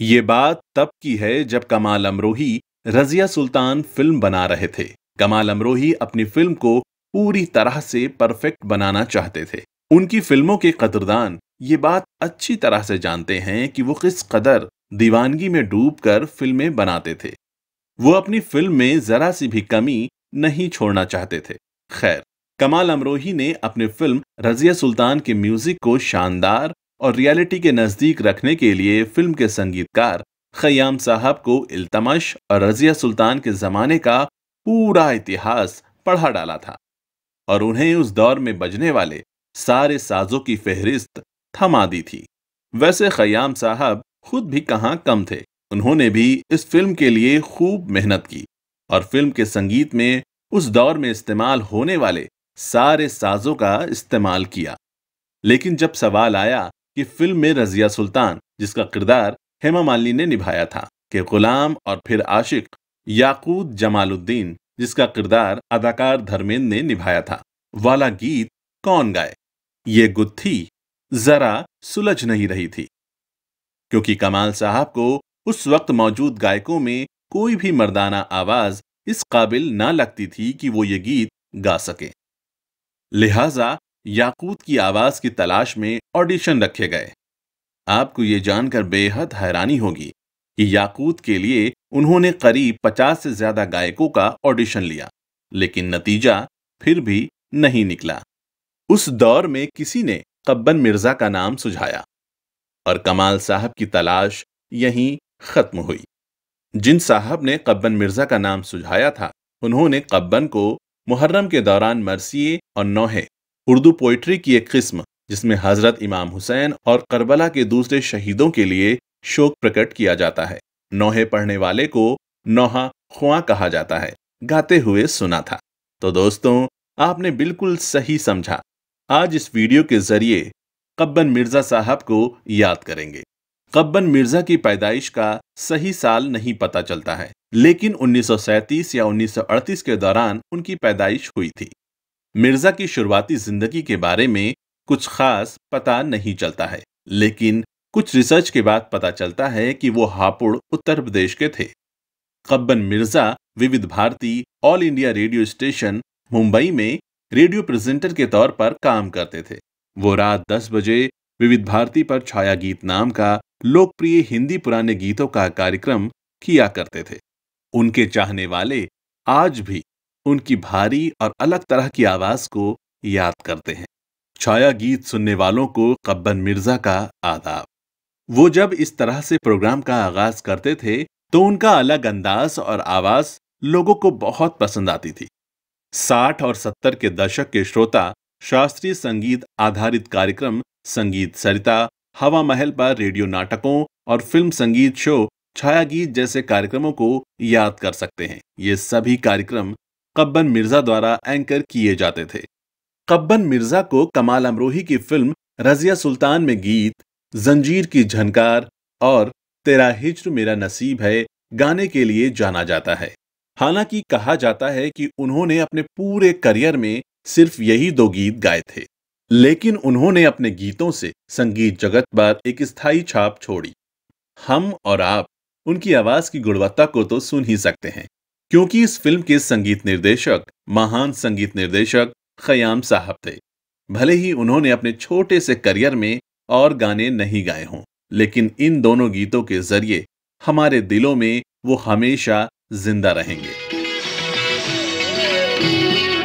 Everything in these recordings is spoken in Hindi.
ये बात तब की है जब कमाल अमरोही रजिया सुल्तान फिल्म बना रहे थे कमाल अमरोही अपनी फिल्म को पूरी तरह से परफेक्ट बनाना चाहते थे उनकी फिल्मों के कदरदान ये बात अच्छी तरह से जानते हैं कि वो किस कदर दीवानगी में डूब कर फिल्में बनाते थे वो अपनी फिल्म में जरा सी भी कमी नहीं छोड़ना चाहते थे खैर कमाल अमरोही ने अपनी फिल्म रजिया सुल्तान के म्यूजिक को शानदार और रियलिटी के नज़दीक रखने के लिए फिल्म के संगीतकार खयाम साहब को इल्तमश और रजिया सुल्तान के ज़माने का पूरा इतिहास पढ़ा डाला था और उन्हें उस दौर में बजने वाले सारे साजों की फहरिस्त थमा दी थी वैसे खयाम साहब खुद भी कहाँ कम थे उन्होंने भी इस फिल्म के लिए खूब मेहनत की और फिल्म के संगीत में उस दौर में इस्तेमाल होने वाले सारे साजों का इस्तेमाल किया लेकिन जब सवाल आया कि फिल्म में रजिया सुल्तान जिसका किरदार हेमा मालिनी ने निभाया था के गुलाम और फिर आशिक याकूद जमालुद्दीन जिसका किरदार अदाकार धर्मेंद्र ने निभाया था वाला गीत कौन गाए ये गुत्थी जरा सुलझ नहीं रही थी क्योंकि कमाल साहब को उस वक्त मौजूद गायकों में कोई भी मर्दाना आवाज इस काबिल ना लगती थी कि वो ये गीत गा सके लिहाजा याकूत की आवाज की तलाश में ऑडिशन रखे गए आपको ये जानकर बेहद हैरानी होगी कि याकूत के लिए उन्होंने करीब पचास से ज्यादा गायकों का ऑडिशन लिया लेकिन नतीजा फिर भी नहीं निकला उस दौर में किसी ने कब्बन मिर्जा का नाम सुझाया और कमाल साहब की तलाश यहीं खत्म हुई जिन साहब ने कब्बन मिर्जा का नाम सुझाया था उन्होंने कब्बन को मुहर्रम के दौरान मरसिए और नौहे उर्दू पोइट्री की एक किस्म जिसमें हजरत इमाम हुसैन और करबला के दूसरे शहीदों के लिए शोक प्रकट किया जाता है नोहे पढ़ने वाले को नोहा खुआ कहा जाता है गाते हुए सुना था तो दोस्तों आपने बिल्कुल सही समझा आज इस वीडियो के जरिए कब्बन मिर्जा साहब को याद करेंगे कब्बन मिर्जा की पैदाइश का सही साल नहीं पता चलता है लेकिन 1937 या 1938 के दौरान उनकी पैदाइश हुई थी मिर्जा की शुरुआती जिंदगी के बारे में कुछ खास पता नहीं चलता है लेकिन कुछ रिसर्च के बाद पता चलता है कि वो हापुड़ उत्तर प्रदेश के थे Kabban Mirza Vividh Bharati All India Radio station Mumbai में रेडियो प्रेजेंटर के तौर पर काम करते थे वो रात 10 बजे विविध भारती पर छाया गीत नाम का लोकप्रिय हिंदी पुराने गीतों का कार्यक्रम किया करते थे उनके चाहने वाले आज भी उनकी भारी और अलग तरह की आवाज को याद करते हैं छाया गीत सुनने वालों को कब्बन मिर्जा का आदाब वो जब इस तरह से प्रोग्राम का आगाज करते थे तो उनका अलग अंदाज और आवाज लोगों को बहुत पसंद आती थी साठ और सत्तर के दशक के श्रोता शास्त्रीय संगीत आधारित कार्यक्रम संगीत सरिता हवा महल पर रेडियो नाटकों और फिल्म संगीत शो छाया गीत जैसे कार्यक्रमों को याद कर सकते हैं ये सभी कार्यक्रम कब्बन मिर्जा द्वारा एंकर किए जाते थे कब्बन मिर्जा को कमाल अमरोही की फिल्म रजिया सुल्तान में गीत जंजीर की झनकार और तेरा हिज्र मेरा नसीब है गाने के लिए जाना जाता है हालांकि कहा जाता है कि उन्होंने अपने पूरे करियर में सिर्फ यही दो गीत गाए थे लेकिन उन्होंने अपने गीतों से संगीत जगत पर एक स्थायी छाप छोड़ी हम और आप उनकी आवाज की गुणवत्ता को तो सुन ही सकते हैं क्योंकि इस फिल्म के संगीत निर्देशक महान संगीत निर्देशक खयाम साहब थे भले ही उन्होंने अपने छोटे से करियर में और गाने नहीं गाए हों लेकिन इन दोनों गीतों के जरिए हमारे दिलों में वो हमेशा जिंदा रहेंगे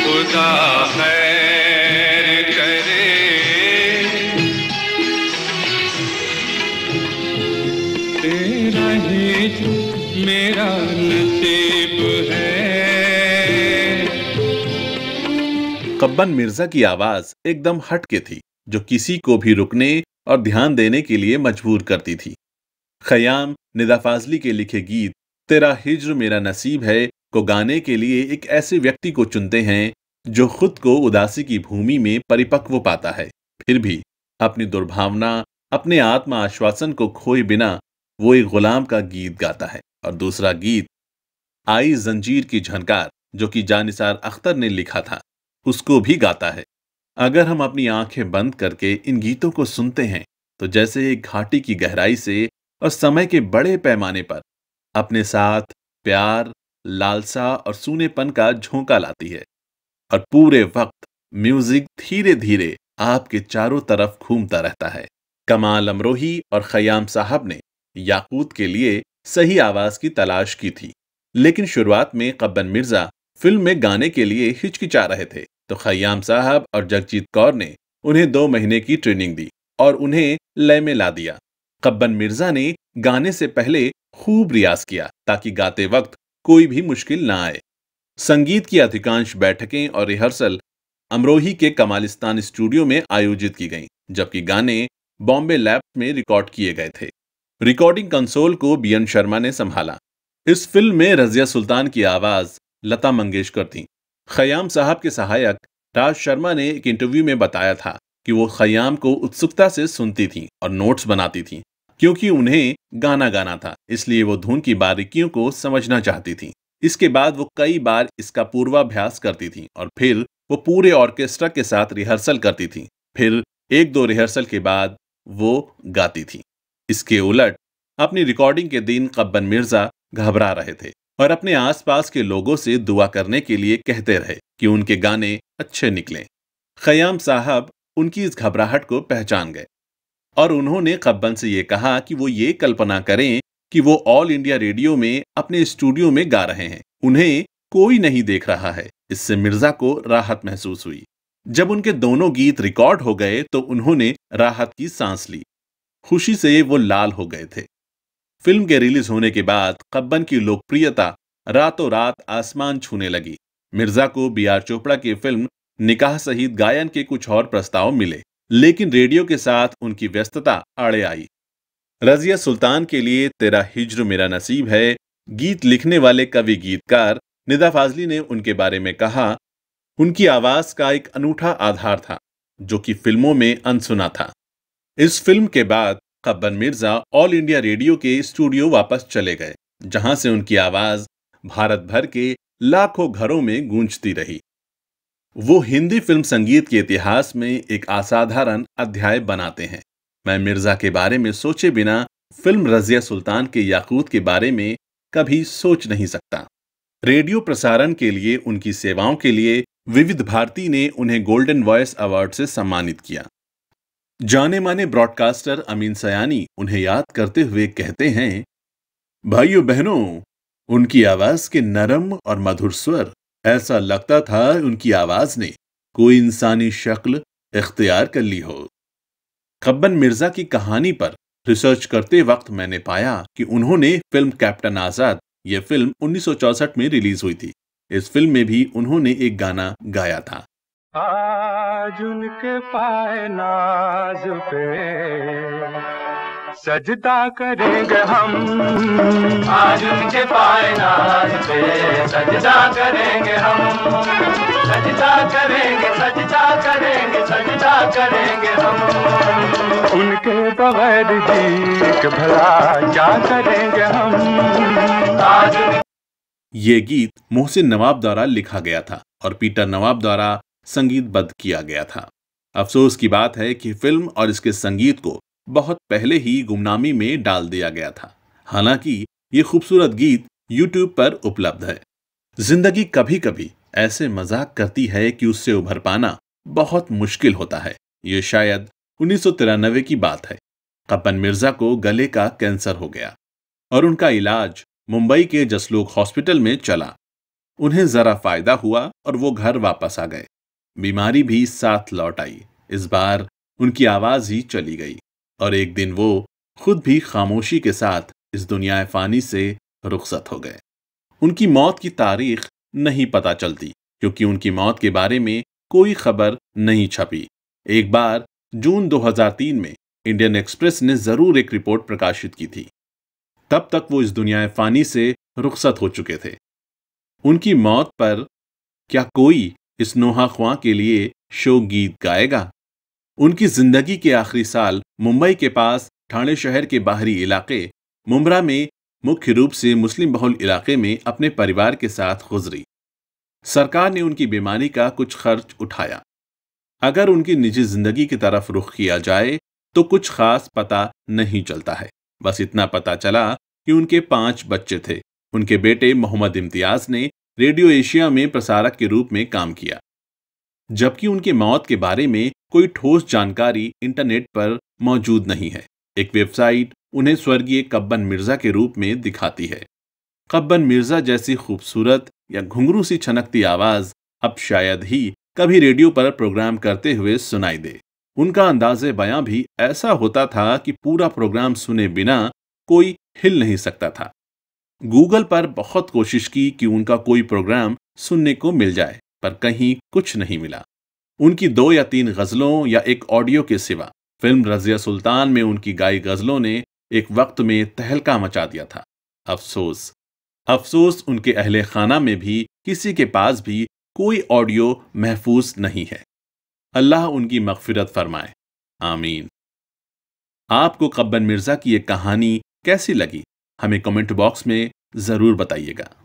खुदा है मुकब्बन मिर्जा की आवाज एकदम हटके थी जो किसी को भी रुकने और ध्यान देने के लिए मजबूर करती थी खयाम निदा फाजली के लिखे गीत तेरा हिज्र मेरा नसीब है को गाने के लिए एक ऐसे व्यक्ति को चुनते हैं जो खुद को उदासी की भूमि में परिपक्व पाता है फिर भी अपनी दुर्भावना अपने आत्मा आश्वासन को खोए बिना वो एक गुलाम का गीत गाता है और दूसरा गीत आई जंजीर की झनकार जो कि जानिसार अख्तर ने लिखा था उसको भी गाता है अगर हम अपनी आंखें बंद करके इन गीतों को सुनते हैं तो जैसे एक घाटी की गहराई से और समय के बड़े पैमाने पर अपने साथ प्यार लालसा और सूनेपन का झोंका लाती है और पूरे वक्त म्यूजिक धीरे धीरे आपके चारों तरफ घूमता रहता है कमाल अमरोही और खयाम साहब ने याकूत के लिए सही आवाज की तलाश की थी लेकिन शुरुआत में कब्बन मिर्जा फिल्म में गाने के लिए हिचकिचा रहे थे तो खयाम साहब और जगजीत कौर ने उन्हें दो महीने की ट्रेनिंग दी और उन्हें लय में ला दिया कब्बन मिर्जा ने गाने से पहले खूब रियाज किया ताकि गाते वक्त कोई भी मुश्किल ना आए संगीत की अधिकांश बैठकें और रिहर्सल अमरोही के कमालिस्तान स्टूडियो में आयोजित की गईं, जबकि गाने बॉम्बे लैब में रिकॉर्ड किए गए थे रिकॉर्डिंग कंसोल को बी एन शर्मा ने संभाला इस फिल्म में रजिया सुल्तान की आवाज लता मंगेशकर थी खयाम साहब के सहायक राज शर्मा ने एक इंटरव्यू में बताया था कि वो खयाम को उत्सुकता से सुनती थीं और नोट्स बनाती थीं क्योंकि उन्हें गाना गाना था इसलिए वो धुन की बारीकियों को समझना चाहती थीं इसके बाद वो कई बार इसका पूर्वाभ्यास करती थीं और फिर वो पूरे ऑर्केस्ट्रा के साथ रिहर्सल करती थीं फिर एक दो रिहर्सल के बाद वो गाती थीं इसके उलट अपनी रिकॉर्डिंग के दिन कब्बन मिर्जा घबरा रहे थे और अपने आसपास के लोगों से दुआ करने के लिए कहते रहे कि उनके गाने अच्छे निकलें खयाम साहब उनकी इस घबराहट को पहचान गए और उन्होंने कब्बन से ये कहा कि वो ये कल्पना करें कि वो ऑल इंडिया रेडियो में अपने स्टूडियो में गा रहे हैं उन्हें कोई नहीं देख रहा है इससे मिर्जा को राहत महसूस हुई जब उनके दोनों गीत रिकॉर्ड हो गए तो उन्होंने राहत की सांस ली खुशी से वो लाल हो गए थे फिल्म के रिलीज होने के बाद कब्बन की लोकप्रियता रातों रात आसमान छूने लगी मिर्जा को बी आर चोपड़ा की फिल्म निकाह सहित गायन के कुछ और प्रस्ताव मिले लेकिन रेडियो के साथ उनकी व्यस्तता आड़े आई रजिया सुल्तान के लिए तेरा हिज्र मेरा नसीब है गीत लिखने वाले कवि गीतकार निदा फाजली ने उनके बारे में कहा उनकी आवाज का एक अनूठा आधार था जो कि फिल्मों में अनसुना था इस फिल्म के बाद Kabban Mirza All India Radio के स्टूडियो वापस चले गए जहां से उनकी आवाज भारत भर के लाखों घरों में गूंजती रही वो हिंदी फिल्म संगीत के इतिहास में एक असाधारण अध्याय बनाते हैं मैं मिर्जा के बारे में सोचे बिना फिल्म रजिया सुल्तान के याकूत के बारे में कभी सोच नहीं सकता रेडियो प्रसारण के लिए उनकी सेवाओं के लिए विविध भारती ने उन्हें गोल्डन वॉयस अवार्ड से सम्मानित किया जाने माने ब्रॉडकास्टर अमीन सयानी उन्हें याद करते हुए कहते हैं भाइयों बहनों उनकी आवाज के नरम और मधुर स्वर ऐसा लगता था उनकी आवाज ने कोई इंसानी शक्ल इख्तियार कर ली हो कब्बन मिर्जा की कहानी पर रिसर्च करते वक्त मैंने पाया कि उन्होंने फिल्म कैप्टन आजाद यह फिल्म उन्नीस में रिलीज हुई थी इस फिल्म में भी उन्होंने एक गाना गाया था आज उनके पाए नाज पे सजदा करेंगे हम आज उनके पाए नाज पे सजदा करेंगे हम सजदा करेंगे सजदा करेंगे सजदा करेंगे हम उनके बगैर जी भला क्या करेंगे हम आज ये गीत मोहसिन नवाब द्वारा लिखा गया था और पीटर नवाब द्वारा संगीतबद्ध किया गया था अफसोस की बात है कि फिल्म और इसके संगीत को बहुत पहले ही गुमनामी में डाल दिया गया था हालांकि ये खूबसूरत गीत YouTube पर उपलब्ध है जिंदगी कभी कभी ऐसे मजाक करती है कि उससे उभर पाना बहुत मुश्किल होता है ये शायद उन्नीस की बात है कपन मिर्जा को गले का कैंसर हो गया और उनका इलाज मुंबई के जसलोक हॉस्पिटल में चला उन्हें जरा फायदा हुआ और वो घर वापस आ गए बीमारी भी साथ लौट आई इस बार उनकी आवाज ही चली गई और एक दिन वो खुद भी खामोशी के साथ इस दुनिया फानी से रुखसत हो गए उनकी मौत की तारीख नहीं पता चलती क्योंकि उनकी मौत के बारे में कोई खबर नहीं छपी एक बार जून 2003 में इंडियन एक्सप्रेस ने जरूर एक रिपोर्ट प्रकाशित की थी तब तक वो इस दुनिया फानी से रुखसत हो चुके थे उनकी मौत पर क्या कोई इस नोहा ख्वा के लिए शोक गीत गाएगा उनकी जिंदगी के आखिरी साल मुंबई के पास ठाणे शहर के बाहरी इलाके मुमरा में मुख्य रूप से मुस्लिम बहुल इलाके में अपने परिवार के साथ गुजरी सरकार ने उनकी बीमारी का कुछ खर्च उठाया अगर उनकी निजी जिंदगी की तरफ रुख किया जाए तो कुछ खास पता नहीं चलता है बस इतना पता चला कि उनके पांच बच्चे थे उनके बेटे मोहम्मद इम्तियाज ने रेडियो एशिया में प्रसारक के रूप में काम किया जबकि उनकी मौत के बारे में कोई ठोस जानकारी इंटरनेट पर मौजूद नहीं है एक वेबसाइट उन्हें स्वर्गीय कब्बन मिर्जा के रूप में दिखाती है कब्बन मिर्जा जैसी खूबसूरत या घुंघरू सी छनकती आवाज अब शायद ही कभी रेडियो पर प्रोग्राम करते हुए सुनाई दे उनका अंदाज बयां भी ऐसा होता था कि पूरा प्रोग्राम सुने बिना कोई हिल नहीं सकता था गूगल पर बहुत कोशिश की कि उनका कोई प्रोग्राम सुनने को मिल जाए पर कहीं कुछ नहीं मिला उनकी दो या तीन गज़लों या एक ऑडियो के सिवा फिल्म रजिया सुल्तान में उनकी गाई गज़लों ने एक वक्त में तहलका मचा दिया था अफसोस अफसोस उनके अहले खाना में भी किसी के पास भी कोई ऑडियो महफूज नहीं है अल्लाह उनकी मगफिरत फरमाए आमीन आपको कब्बन मिर्जा की एक कहानी कैसी लगी हमें कमेंट बॉक्स में ज़रूर बताइएगा